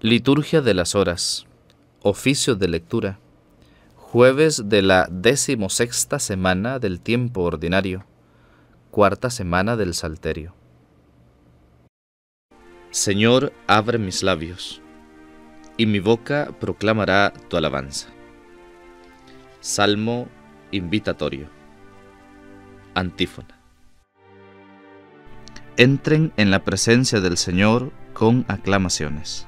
Liturgia de las Horas. Oficio de lectura. Jueves de la decimosexta semana del tiempo ordinario. Cuarta semana del Salterio. Señor, abre mis labios, y mi boca proclamará tu alabanza. Salmo invitatorio. Antífona. Entren en la presencia del Señor con aclamaciones.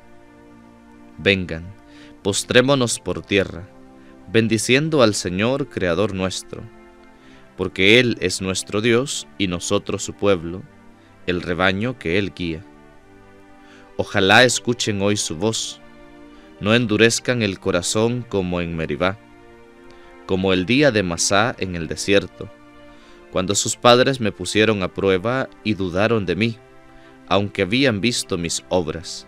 Vengan, postrémonos por tierra, bendiciendo al Señor Creador nuestro, porque Él es nuestro Dios y nosotros su pueblo, el rebaño que Él guía. Ojalá escuchen hoy su voz, no endurezcan el corazón como en Meribá, como el día de Masá en el desierto, cuando sus padres me pusieron a prueba y dudaron de mí, aunque habían visto mis obras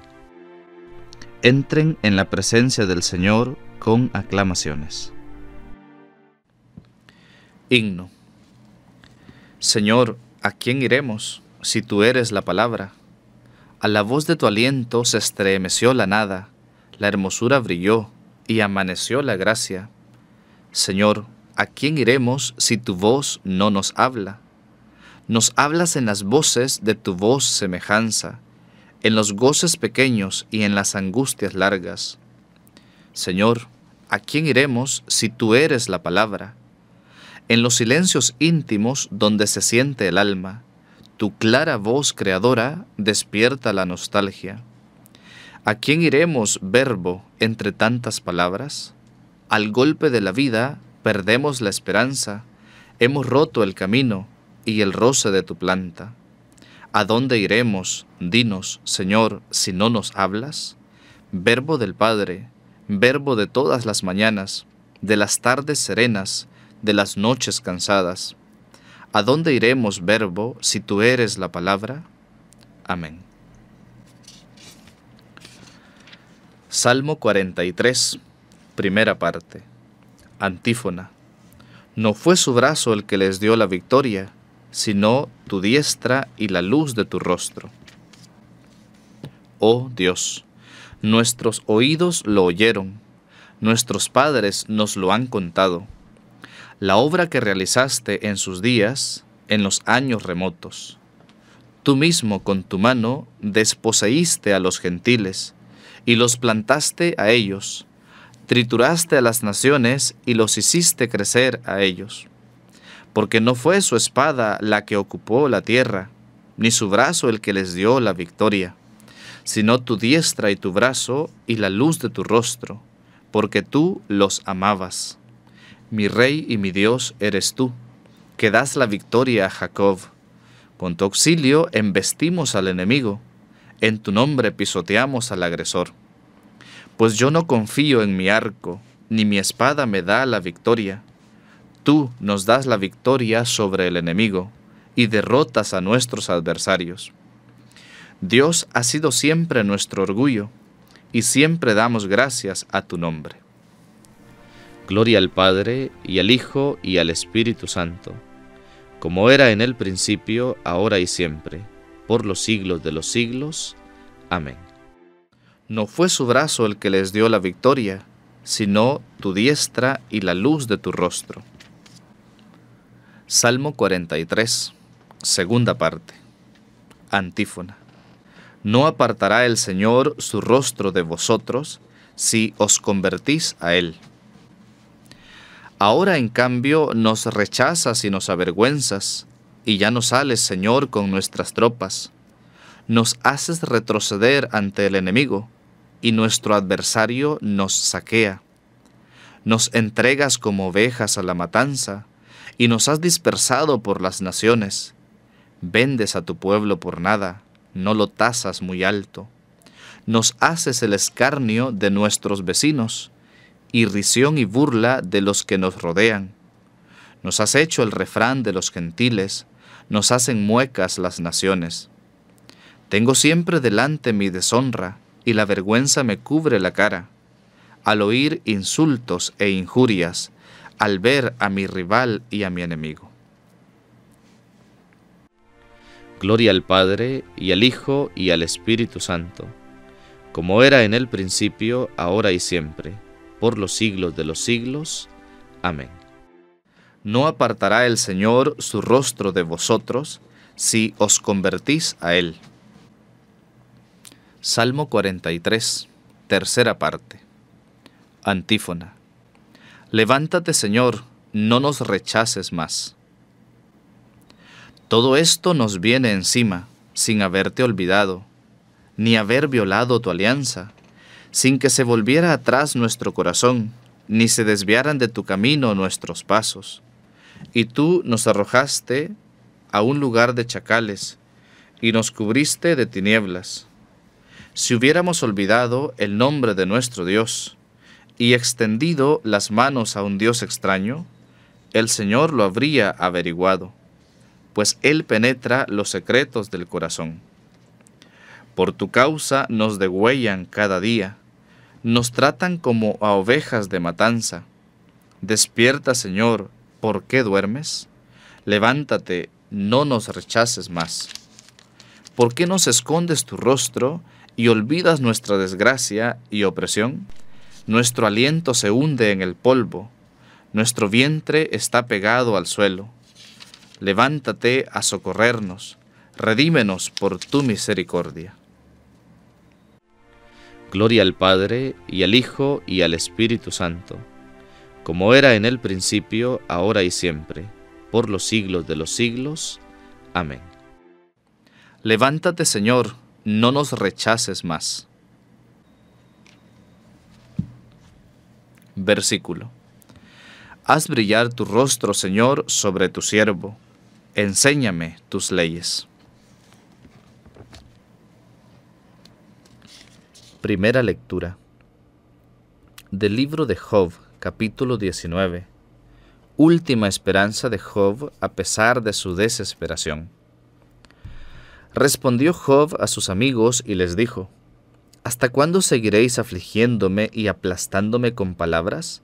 entren en la presencia del Señor con aclamaciones. Himno. Señor, ¿a quién iremos si tú eres la palabra? A la voz de tu aliento se estremeció la nada, la hermosura brilló y amaneció la gracia. Señor, ¿a quién iremos si tu voz no nos habla? Nos hablas en las voces de tu voz semejanza en los goces pequeños y en las angustias largas. Señor, ¿a quién iremos si tú eres la palabra? En los silencios íntimos donde se siente el alma, tu clara voz creadora despierta la nostalgia. ¿A quién iremos, verbo, entre tantas palabras? Al golpe de la vida perdemos la esperanza, hemos roto el camino y el roce de tu planta. ¿A dónde iremos? Dinos, Señor, si no nos hablas. Verbo del Padre, verbo de todas las mañanas, de las tardes serenas, de las noches cansadas. ¿A dónde iremos, verbo, si tú eres la palabra? Amén. Salmo 43, primera parte. Antífona. No fue su brazo el que les dio la victoria, sino tu diestra y la luz de tu rostro. Oh Dios, nuestros oídos lo oyeron, nuestros padres nos lo han contado, la obra que realizaste en sus días, en los años remotos. Tú mismo con tu mano desposeíste a los gentiles, y los plantaste a ellos, trituraste a las naciones y los hiciste crecer a ellos porque no fue su espada la que ocupó la tierra, ni su brazo el que les dio la victoria, sino tu diestra y tu brazo y la luz de tu rostro, porque tú los amabas. Mi rey y mi Dios eres tú, que das la victoria a Jacob. Con tu auxilio embestimos al enemigo, en tu nombre pisoteamos al agresor. Pues yo no confío en mi arco, ni mi espada me da la victoria Tú nos das la victoria sobre el enemigo y derrotas a nuestros adversarios. Dios ha sido siempre nuestro orgullo y siempre damos gracias a tu nombre. Gloria al Padre y al Hijo y al Espíritu Santo, como era en el principio, ahora y siempre, por los siglos de los siglos. Amén. No fue su brazo el que les dio la victoria, sino tu diestra y la luz de tu rostro. Salmo 43, segunda parte. Antífona. No apartará el Señor su rostro de vosotros si os convertís a Él. Ahora en cambio nos rechazas y nos avergüenzas, y ya no sales, Señor, con nuestras tropas. Nos haces retroceder ante el enemigo, y nuestro adversario nos saquea. Nos entregas como ovejas a la matanza, y nos has dispersado por las naciones. Vendes a tu pueblo por nada, no lo tasas muy alto. Nos haces el escarnio de nuestros vecinos, irrisión y burla de los que nos rodean. Nos has hecho el refrán de los gentiles, nos hacen muecas las naciones. Tengo siempre delante mi deshonra, y la vergüenza me cubre la cara. Al oír insultos e injurias, al ver a mi rival y a mi enemigo. Gloria al Padre, y al Hijo, y al Espíritu Santo, como era en el principio, ahora y siempre, por los siglos de los siglos. Amén. No apartará el Señor su rostro de vosotros, si os convertís a Él. Salmo 43, tercera parte. Antífona. Levántate, Señor, no nos rechaces más. Todo esto nos viene encima, sin haberte olvidado, ni haber violado tu alianza, sin que se volviera atrás nuestro corazón, ni se desviaran de tu camino nuestros pasos. Y tú nos arrojaste a un lugar de chacales, y nos cubriste de tinieblas. Si hubiéramos olvidado el nombre de nuestro Dios, y extendido las manos a un Dios extraño, el Señor lo habría averiguado, pues Él penetra los secretos del corazón. Por tu causa nos degüellan cada día, nos tratan como a ovejas de matanza. Despierta, Señor, ¿por qué duermes? Levántate, no nos rechaces más. ¿Por qué nos escondes tu rostro y olvidas nuestra desgracia y opresión? Nuestro aliento se hunde en el polvo, nuestro vientre está pegado al suelo. Levántate a socorrernos, redímenos por tu misericordia. Gloria al Padre, y al Hijo, y al Espíritu Santo, como era en el principio, ahora y siempre, por los siglos de los siglos. Amén. Levántate, Señor, no nos rechaces más. versículo. Haz brillar tu rostro, Señor, sobre tu siervo. Enséñame tus leyes. Primera lectura del libro de Job, capítulo 19. Última esperanza de Job a pesar de su desesperación. Respondió Job a sus amigos y les dijo, ¿Hasta cuándo seguiréis afligiéndome y aplastándome con palabras?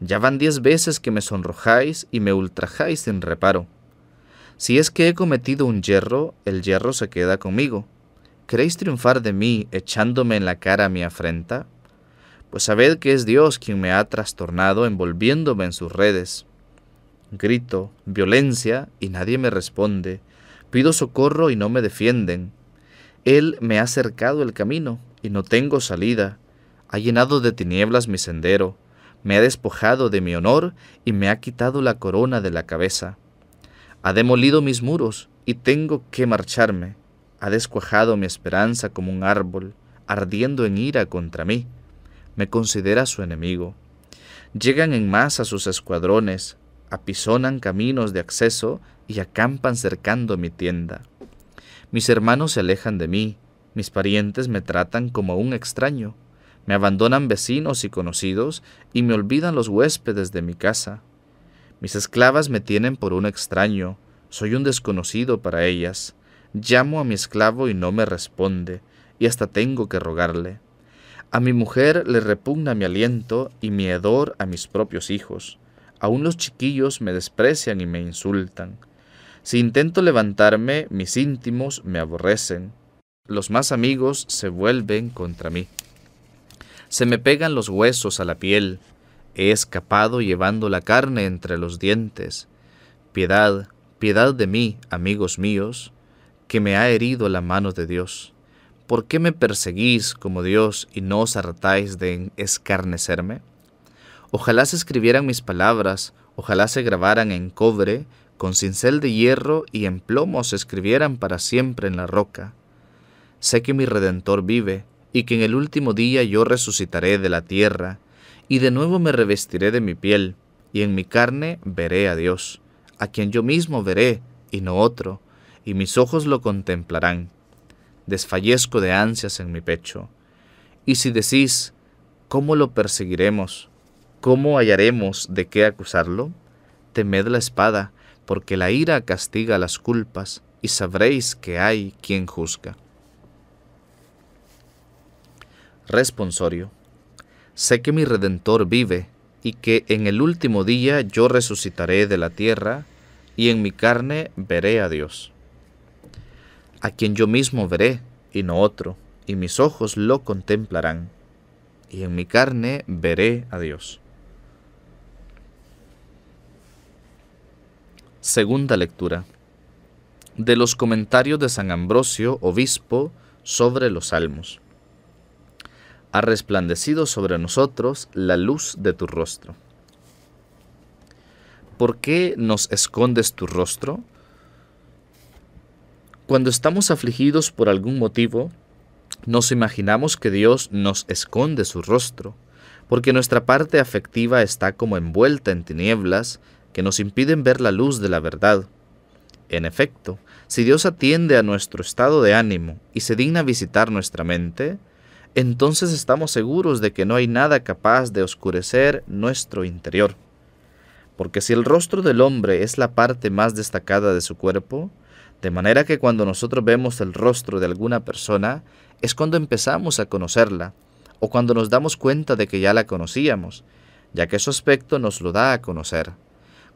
Ya van diez veces que me sonrojáis y me ultrajáis sin reparo. Si es que he cometido un yerro, el yerro se queda conmigo. ¿Queréis triunfar de mí echándome en la cara mi afrenta? Pues sabed que es Dios quien me ha trastornado envolviéndome en sus redes. Grito, violencia, y nadie me responde. Pido socorro y no me defienden. Él me ha cercado el camino, y no tengo salida. Ha llenado de tinieblas mi sendero, me ha despojado de mi honor y me ha quitado la corona de la cabeza. Ha demolido mis muros y tengo que marcharme. Ha descuajado mi esperanza como un árbol, ardiendo en ira contra mí. Me considera su enemigo. Llegan en masa sus escuadrones, apisonan caminos de acceso y acampan cercando mi tienda. Mis hermanos se alejan de mí, mis parientes me tratan como un extraño, me abandonan vecinos y conocidos y me olvidan los huéspedes de mi casa. Mis esclavas me tienen por un extraño, soy un desconocido para ellas. Llamo a mi esclavo y no me responde, y hasta tengo que rogarle. A mi mujer le repugna mi aliento y mi hedor a mis propios hijos. Aún los chiquillos me desprecian y me insultan. Si intento levantarme, mis íntimos me aborrecen los más amigos se vuelven contra mí. Se me pegan los huesos a la piel, he escapado llevando la carne entre los dientes. Piedad, piedad de mí, amigos míos, que me ha herido la mano de Dios. ¿Por qué me perseguís como Dios y no os hartáis de escarnecerme? Ojalá se escribieran mis palabras, ojalá se grabaran en cobre, con cincel de hierro y en plomo se escribieran para siempre en la roca sé que mi Redentor vive y que en el último día yo resucitaré de la tierra, y de nuevo me revestiré de mi piel, y en mi carne veré a Dios, a quien yo mismo veré, y no otro, y mis ojos lo contemplarán. Desfallezco de ansias en mi pecho. Y si decís, ¿cómo lo perseguiremos? ¿Cómo hallaremos de qué acusarlo? Temed la espada, porque la ira castiga las culpas, y sabréis que hay quien juzga. Responsorio. Sé que mi Redentor vive y que en el último día yo resucitaré de la tierra y en mi carne veré a Dios, a quien yo mismo veré y no otro, y mis ojos lo contemplarán, y en mi carne veré a Dios. Segunda lectura de los comentarios de San Ambrosio, obispo, sobre los salmos ha resplandecido sobre nosotros la luz de tu rostro. ¿Por qué nos escondes tu rostro? Cuando estamos afligidos por algún motivo, nos imaginamos que Dios nos esconde su rostro, porque nuestra parte afectiva está como envuelta en tinieblas que nos impiden ver la luz de la verdad. En efecto, si Dios atiende a nuestro estado de ánimo y se digna visitar nuestra mente, entonces estamos seguros de que no hay nada capaz de oscurecer nuestro interior. Porque si el rostro del hombre es la parte más destacada de su cuerpo, de manera que cuando nosotros vemos el rostro de alguna persona, es cuando empezamos a conocerla, o cuando nos damos cuenta de que ya la conocíamos, ya que su aspecto nos lo da a conocer.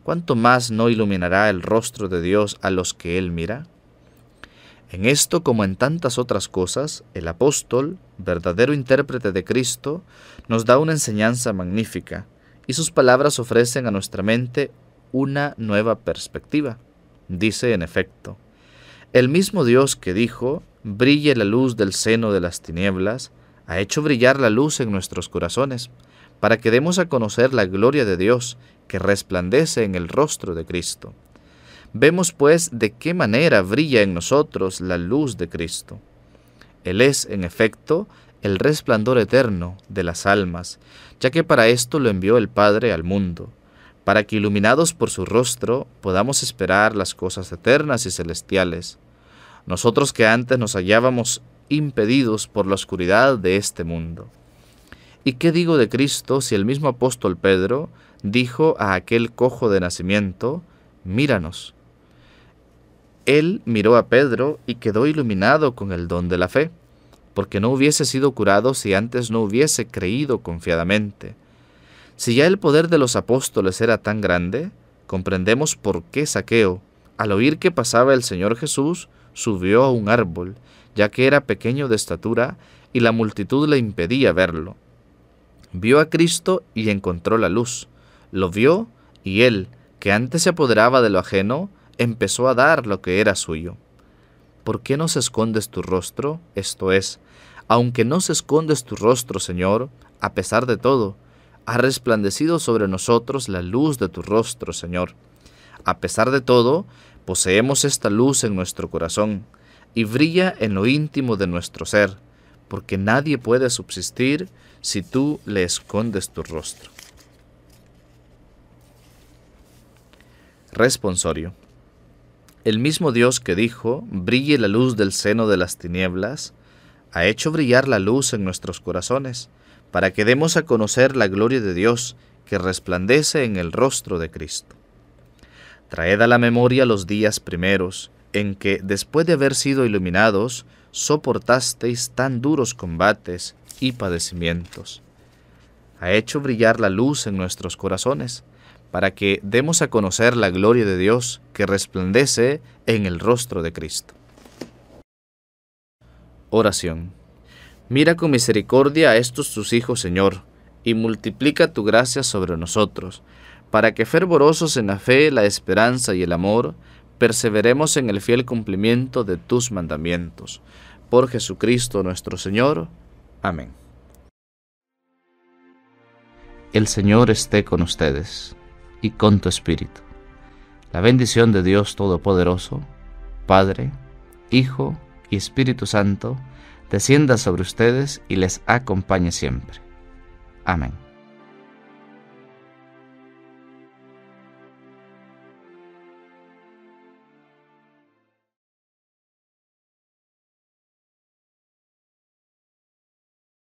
¿Cuánto más no iluminará el rostro de Dios a los que Él mira? En esto, como en tantas otras cosas, el apóstol, verdadero intérprete de Cristo, nos da una enseñanza magnífica, y sus palabras ofrecen a nuestra mente una nueva perspectiva. Dice, en efecto, el mismo Dios que dijo, brille la luz del seno de las tinieblas, ha hecho brillar la luz en nuestros corazones, para que demos a conocer la gloria de Dios que resplandece en el rostro de Cristo. Vemos pues de qué manera brilla en nosotros la luz de Cristo. Él es, en efecto, el resplandor eterno de las almas, ya que para esto lo envió el Padre al mundo, para que iluminados por su rostro podamos esperar las cosas eternas y celestiales. Nosotros que antes nos hallábamos impedidos por la oscuridad de este mundo. ¿Y qué digo de Cristo si el mismo apóstol Pedro dijo a aquel cojo de nacimiento, míranos? Él miró a Pedro y quedó iluminado con el don de la fe, porque no hubiese sido curado si antes no hubiese creído confiadamente. Si ya el poder de los apóstoles era tan grande, comprendemos por qué Saqueo, al oír que pasaba el Señor Jesús, subió a un árbol, ya que era pequeño de estatura y la multitud le impedía verlo. Vio a Cristo y encontró la luz. Lo vio y él, que antes se apoderaba de lo ajeno, empezó a dar lo que era suyo. ¿Por qué no se escondes tu rostro? Esto es, aunque no se escondes tu rostro, Señor, a pesar de todo, ha resplandecido sobre nosotros la luz de tu rostro, Señor. A pesar de todo, poseemos esta luz en nuestro corazón y brilla en lo íntimo de nuestro ser, porque nadie puede subsistir si tú le escondes tu rostro. Responsorio el mismo Dios que dijo, brille la luz del seno de las tinieblas, ha hecho brillar la luz en nuestros corazones, para que demos a conocer la gloria de Dios que resplandece en el rostro de Cristo. Traed a la memoria los días primeros, en que, después de haber sido iluminados, soportasteis tan duros combates y padecimientos. Ha hecho brillar la luz en nuestros corazones, para que demos a conocer la gloria de Dios que resplandece en el rostro de Cristo. Oración. Mira con misericordia a estos tus hijos, Señor, y multiplica tu gracia sobre nosotros, para que fervorosos en la fe, la esperanza y el amor, perseveremos en el fiel cumplimiento de tus mandamientos. Por Jesucristo nuestro Señor. Amén. El Señor esté con ustedes con tu espíritu. La bendición de Dios Todopoderoso, Padre, Hijo y Espíritu Santo, descienda sobre ustedes y les acompañe siempre. Amén.